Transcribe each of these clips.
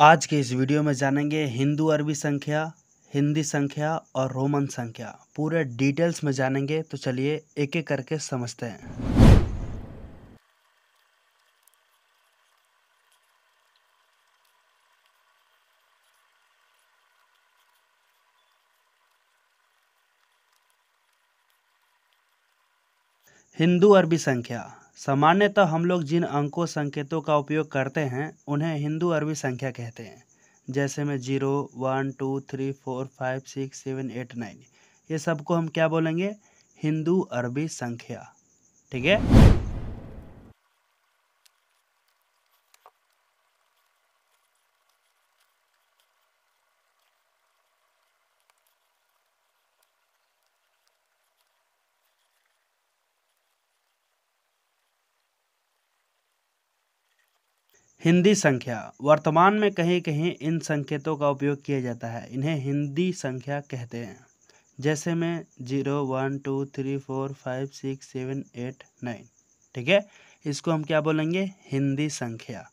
आज के इस वीडियो में जानेंगे हिंदू अरबी संख्या हिंदी संख्या और रोमन संख्या पूरे डिटेल्स में जानेंगे तो चलिए एक एक करके समझते हैं हिंदू अरबी संख्या सामान्यतः हम लोग जिन अंकों संकेतों का उपयोग करते हैं उन्हें हिंदू अरबी संख्या कहते हैं जैसे में zero one two three four five six seven eight nine ये सबको हम क्या बोलेंगे हिंदू अरबी संख्या ठीक है हिंदी संख्या वर्तमान में कहीं कहीं इन संकेतों का उपयोग किया जाता है इन्हें हिंदी संख्या कहते हैं जैसे में zero one two three four five six seven eight nine ठीक है इसको हम क्या बोलेंगे हिंदी संख्या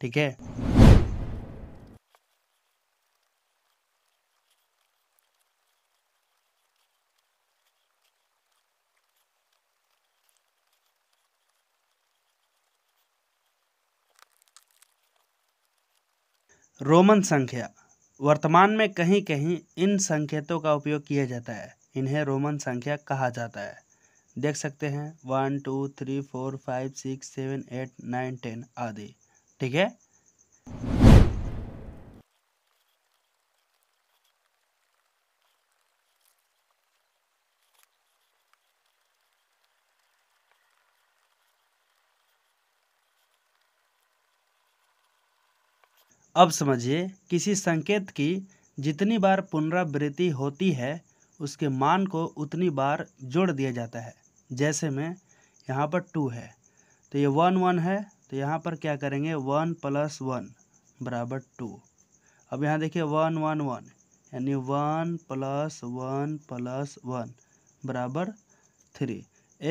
ठीक है रोमन संख्या वर्तमान में कहीं कहीं इन संकेतों का उपयोग किया जाता है इन्हें रोमन संख्या कहा जाता है देख सकते हैं one two three four five six seven eight nine ten आदि ठीक है अब समझिए किसी संकेत की जितनी बार पुनरावृत्ति होती है उसके मान को उतनी बार जोड़ दिया जाता है जैसे में यहाँ पर टू है तो ये वन वन है तो यहाँ पर क्या करेंगे वन प्लस वन बराबर टू अब यहाँ देखिए वन वन वन यानी one plus one plus one बराबर थ्री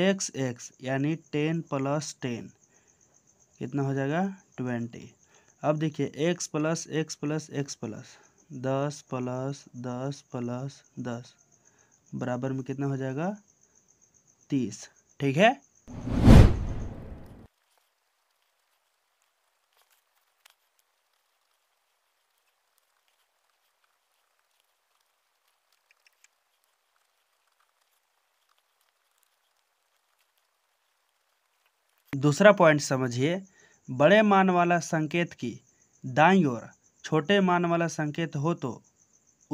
एक्स एक्स यानी टेन प्लस टेन कितना हो जाएगा ट्वेंटी अब देखिए x plus x plus x plus दस प्लस दस प्लस दस बराबर में कितना हो जाएगा तीस ठीक है दूसरा पॉइंट समझिए बड़े मान वाला संकेत की दाई ओर छोटे मान वाला संकेत हो तो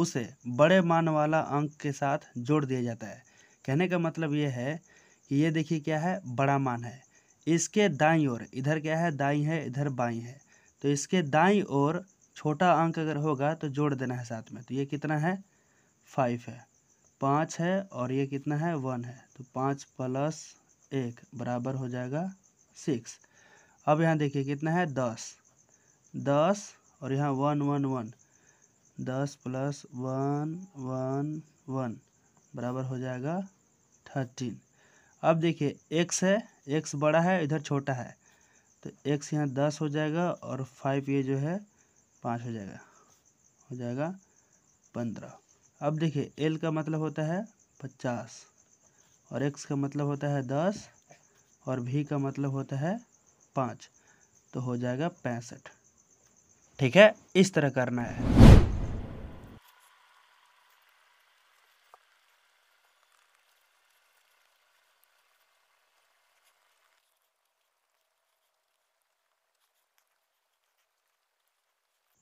उसे बड़े मान वाला अंक के साथ जोड़ दिया जाता है कहने का मतलब ये है कि ये देखिए क्या है बड़ा मान है इसके दाई ओर इधर क्या है दाई है इधर बाई है तो इसके दाई ओर छोटा अंक अगर होगा तो जोड़ देना है साथ में तो ये कितना है फाइव है पाँच है और ये कितना है वन है तो पाँच प्लस एक बराबर हो जाएगा सिक्स अब यहाँ देखिए कितना है दस दस और यहाँ वन वन वन दस प्लस वन वन वन बराबर हो जाएगा थर्टीन अब देखिए एक्स है एक्स बड़ा है इधर छोटा है तो एक्स यहाँ दस हो जाएगा और फाइव ये जो है पाँच हो जाएगा हो जाएगा पंद्रह अब देखिए एल का मतलब होता है पचास और एक्स का मतलब होता है दस और भी का मतलब होता है पाँच तो हो जाएगा पैंसठ ठीक है इस तरह करना है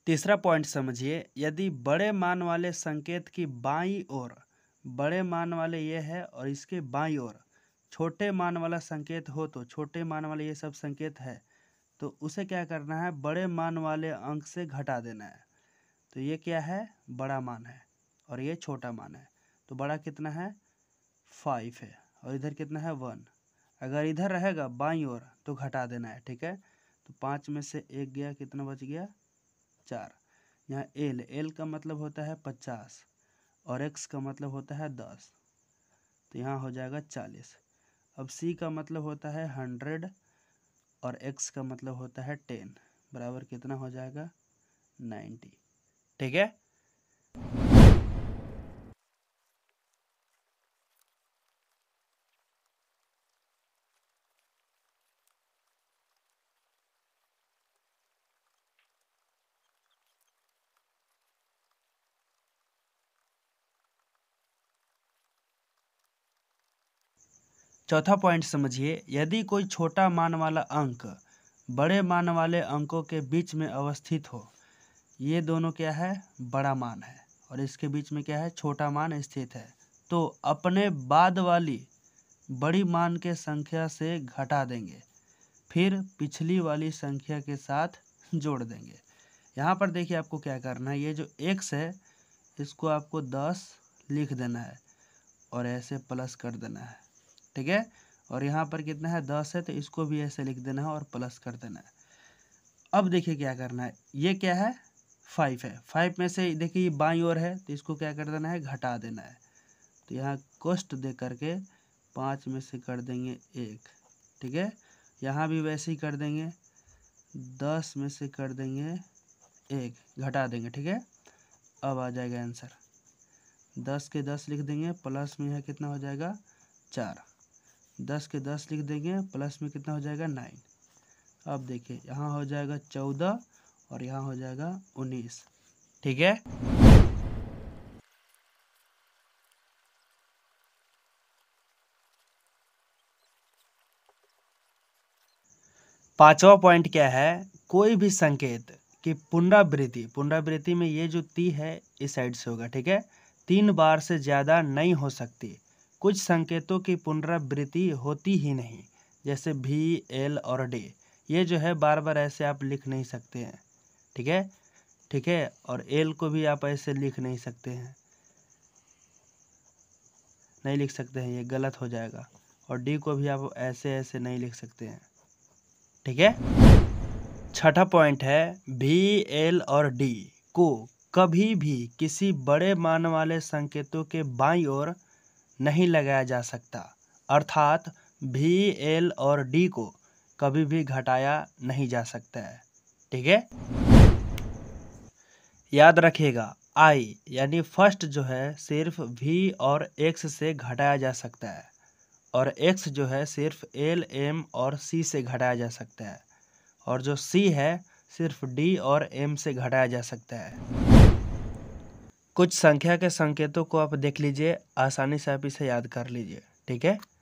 तीसरा पॉइंट समझिए यदि बड़े मान वाले संकेत की बाई और बड़े मान वाले ये है और इसके बाई और छोटे मान वाला संकेत हो तो छोटे मान वाले ये सब संकेत है तो उसे क्या करना है बड़े मान वाले अंक से घटा देना है तो ये क्या है बड़ा मान है और ये छोटा मान है तो बड़ा कितना है फाइव है और इधर कितना है वन अगर इधर रहेगा बाई ओर तो घटा देना है ठीक है तो पाँच में से एक गया कितना बच गया चार यहाँ एल एल का मतलब होता है पचास और एक्स का मतलब होता है दस तो यहाँ हो जाएगा चालीस अब सी का मतलब होता है हंड्रेड और एक्स का मतलब होता है टेन बराबर कितना हो जाएगा नाइन्टी ठीक है चौथा पॉइंट समझिए यदि कोई छोटा मान वाला अंक बड़े मान वाले अंकों के बीच में अवस्थित हो ये दोनों क्या है बड़ा मान है और इसके बीच में क्या है छोटा मान स्थित है तो अपने बाद वाली बड़ी मान के संख्या से घटा देंगे फिर पिछली वाली संख्या के साथ जोड़ देंगे यहाँ पर देखिए आपको क्या करना है ये जो एक्स है इसको आपको दस लिख देना है और ऐसे प्लस कर देना है ठीक है और यहाँ पर कितना है दस है तो इसको भी ऐसे लिख देना है और प्लस कर देना है अब देखिए क्या करना है ये क्या है फाइव है फाइव में से देखिए ये बाई और है तो इसको क्या कर देना है घटा देना है तो यहाँ कोस्ट दे करके पाँच में से कर देंगे एक ठीक है यहाँ भी वैसे ही कर देंगे दस में से कर देंगे एक घटा देंगे ठीक है अब आ जाएगा आंसर दस के दस लिख देंगे प्लस में यह कितना हो जाएगा चार दस के दस लिख देंगे प्लस में कितना हो जाएगा नाइन अब देखिए यहाँ हो जाएगा चौदह और यहाँ हो जाएगा उन्नीस ठीक है पांचवा पॉइंट क्या है कोई भी संकेत कि पुनरावृत्ति पुनरावृत्ति में ये जो ती है इस साइड से होगा ठीक है तीन बार से ज़्यादा नहीं हो सकती कुछ संकेतों की पुनरावृत्ति होती ही नहीं जैसे भी एल और डी ये जो है बार बार ऐसे आप लिख नहीं सकते हैं ठीक है ठीक है और एल को भी आप ऐसे लिख नहीं सकते हैं नहीं लिख सकते हैं ये गलत हो जाएगा और डी को भी आप ऐसे ऐसे नहीं लिख सकते हैं ठीक है छठा पॉइंट है भी एल और डी को कभी भी किसी बड़े मान वाले संकेतों के बाई और नहीं लगाया जा सकता अर्थात भी एल और डी को कभी भी घटाया नहीं जा सकता है ठीक है याद रखिएगा आई यानी फर्स्ट जो है सिर्फ वी और एक्स से घटाया जा सकता है और एक्स जो है सिर्फ एल एम और सी से घटाया जा सकता है और जो सी है सिर्फ डी और एम से घटाया जा सकता है कुछ संख्या के संकेतों को आप देख लीजिए आसानी से आप इसे याद कर लीजिए ठीक है